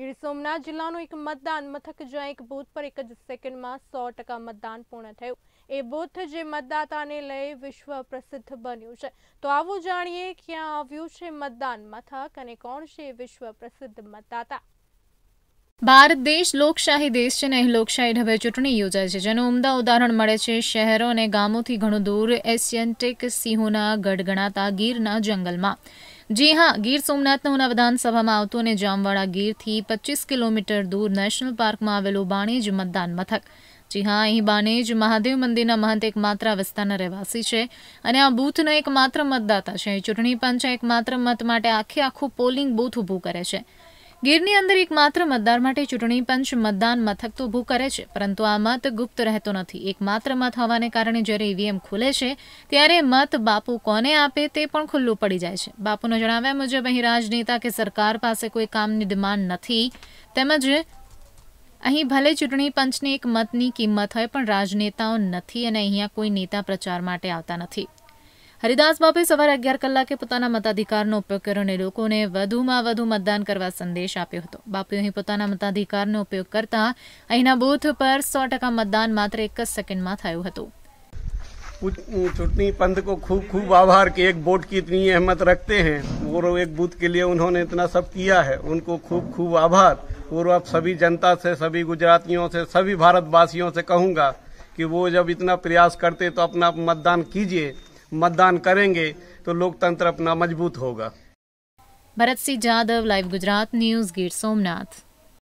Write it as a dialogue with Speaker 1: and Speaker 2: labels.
Speaker 1: ઈરિ સોમનાથ જિલ્લાનો એક મતદાન મથક જ્યાં એક બૂથ પર એક જ સેકન્ડમાં 100% મતદાન પૂર્ણ થયું એ બૂથ જે મતદાતાને લઈ વિશ્વ પ્રસિદ્ધ બન્યું છે તો આવો જાણીએ કે્યાં આવ્યું છે મતદાન મથક અને કણ છે વિશ્વ પ્રસિદ્ધ મતદાતા
Speaker 2: ભારત દેશ લોકશાહી દેશ છે ને લોકશાહી ધવે ચટણી ઉજા છે જેનો ઉમદા ઉદાહરણ મળે છે શહેરો અને ગામોથી ઘણો દૂર એશિયન ટિક સિંહના ગડઘાતા ગીરના જંગલમાં જી હા ગીર સોમનાથના ઉના વિધાનસભામાં આવતું અને જામવાડા ગીરથી પચીસ કિલોમીટર દૂર નેશનલ પાર્કમાં આવેલું બાણેજ મતદાન મથક જી હા અહીં બાણેજ મહાદેવ મંદિરના મહંત એકમાત્ર વિસ્તારના રહેવાસી છે અને આ બૂથનો એકમાત્ર મતદાતા છે ચૂંટણી પંચ એકમાત્ર મત માટે આખે આખું પોલિંગ બૂથ ઊભું કરે છે ગીરની અંદર એકમાત્ર મતદાર માટે ચૂંટણી પંચ મતદાન મથક તો ઊભું કરે છે પરંતુ આ મત ગુપ્ત રહેતો નથી એકમાત્ર મત હોવાને કારણે જ્યારે ઈવીએમ ખુલે છે ત્યારે મત બાપુ કોને આપે તે પણ ખુલ્લું પડી જાય છે બાપુના જણાવ્યા મુજબ અહીં રાજનેતા કે સરકાર પાસે કોઈ કામની ડિમાન્ડ નથી તેમજ અહીં ભલે ચૂંટણી પંચની એક મતની કિંમત હોય પણ રાજનેતાઓ નથી અને અહીંયા કોઈ નેતા પ્રચાર માટે આવતા નથી हरिदास બાપે सवार अगर कलाके मताधिकार મતાધિકારનો ઉપયોગ કર્યો અને લોકોને વધુમાં વધુ મતદાન કરવા સંદેશ આપ્યો હતો બાપુએ અહીં પોતાના મતાધિકારનો ઉપયોગ કરતા અહીંના બૂથ પર સો ટકા મતદાન માત્ર એક જ
Speaker 3: चुटनी को खूब खूब आभार के एक वोट की इतनी अहमत रखते हैं और एक बूथ के लिए उन्होंने इतना सब किया है उनको खूब खूब आभार और अब सभी जनता से सभी गुजरातियों से सभी भारतवासियों से कहूंगा कि वो जब इतना प्रयास करते तो अपना मतदान कीजिए मतदान करेंगे तो लोकतंत्र अपना मजबूत होगा
Speaker 2: भरत सिंह यादव लाइव गुजरात न्यूज गेट सोमनाथ